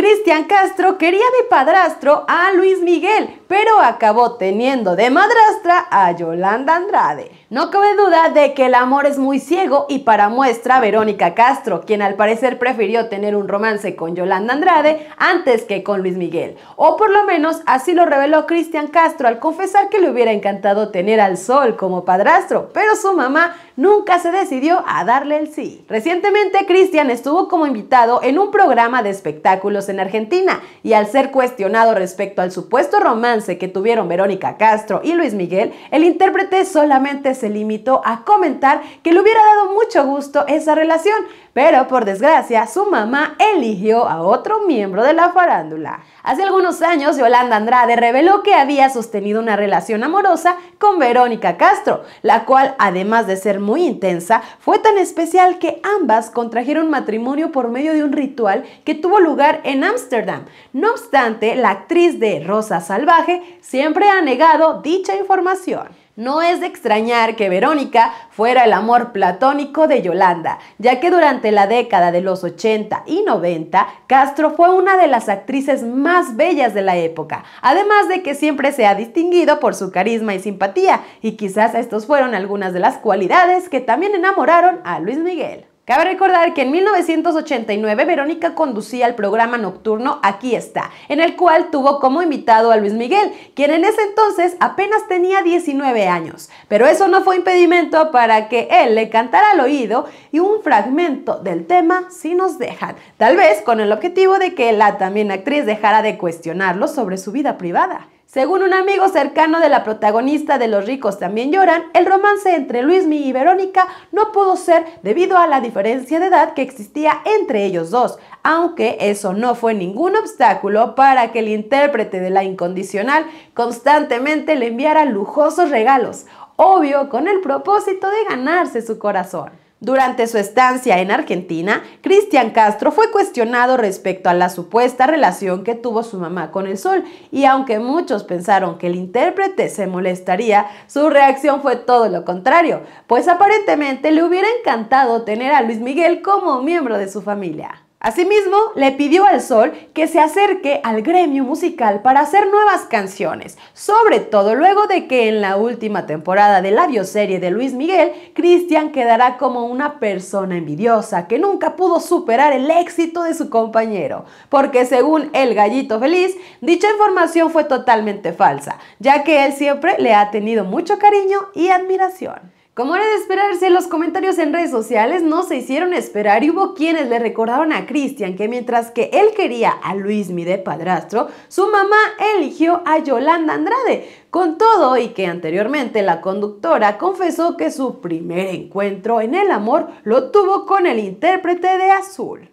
Cristian Castro quería de padrastro a Luis Miguel, pero acabó teniendo de madrastra a Yolanda Andrade. No cabe duda de que el amor es muy ciego y para muestra Verónica Castro, quien al parecer prefirió tener un romance con Yolanda Andrade antes que con Luis Miguel. O por lo menos así lo reveló Cristian Castro al confesar que le hubiera encantado tener al sol como padrastro, pero su mamá nunca se decidió a darle el sí. Recientemente Cristian estuvo como invitado en un programa de espectáculos en Argentina y al ser cuestionado respecto al supuesto romance que tuvieron Verónica Castro y Luis Miguel, el intérprete solamente se limitó a comentar que le hubiera dado mucho gusto esa relación, pero por desgracia su mamá eligió a otro miembro de la farándula. Hace algunos años Yolanda Andrade reveló que había sostenido una relación amorosa con Verónica Castro, la cual además de ser muy intensa, fue tan especial que ambas contrajeron matrimonio por medio de un ritual que tuvo lugar en Amsterdam. No obstante, la actriz de Rosa Salvaje siempre ha negado dicha información. No es de extrañar que Verónica fuera el amor platónico de Yolanda, ya que durante la década de los 80 y 90, Castro fue una de las actrices más bellas de la época, además de que siempre se ha distinguido por su carisma y simpatía, y quizás estos fueron algunas de las cualidades que también enamoraron a Luis Miguel. Cabe recordar que en 1989 Verónica conducía el programa nocturno Aquí está, en el cual tuvo como invitado a Luis Miguel, quien en ese entonces apenas tenía 19 años. Pero eso no fue impedimento para que él le cantara al oído y un fragmento del tema Si nos dejan, tal vez con el objetivo de que la también actriz dejara de cuestionarlo sobre su vida privada. Según un amigo cercano de la protagonista de Los ricos también lloran, el romance entre Luismi y Verónica no pudo ser debido a la diferencia de edad que existía entre ellos dos, aunque eso no fue ningún obstáculo para que el intérprete de la incondicional constantemente le enviara lujosos regalos, obvio con el propósito de ganarse su corazón. Durante su estancia en Argentina, Cristian Castro fue cuestionado respecto a la supuesta relación que tuvo su mamá con el sol, y aunque muchos pensaron que el intérprete se molestaría, su reacción fue todo lo contrario, pues aparentemente le hubiera encantado tener a Luis Miguel como miembro de su familia. Asimismo, le pidió al Sol que se acerque al gremio musical para hacer nuevas canciones, sobre todo luego de que en la última temporada de la bioserie de Luis Miguel, Cristian quedará como una persona envidiosa que nunca pudo superar el éxito de su compañero, porque según el gallito feliz, dicha información fue totalmente falsa, ya que él siempre le ha tenido mucho cariño y admiración. Como era de esperarse, los comentarios en redes sociales no se hicieron esperar y hubo quienes le recordaron a Cristian que mientras que él quería a Luis Mide padrastro, su mamá eligió a Yolanda Andrade, con todo y que anteriormente la conductora confesó que su primer encuentro en el amor lo tuvo con el intérprete de Azul.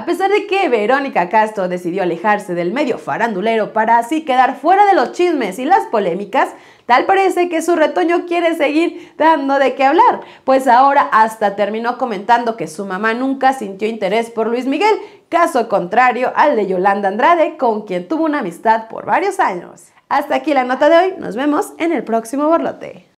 A pesar de que Verónica Castro decidió alejarse del medio farandulero para así quedar fuera de los chismes y las polémicas, Tal parece que su retoño quiere seguir dando de qué hablar, pues ahora hasta terminó comentando que su mamá nunca sintió interés por Luis Miguel, caso contrario al de Yolanda Andrade, con quien tuvo una amistad por varios años. Hasta aquí la nota de hoy, nos vemos en el próximo borlote.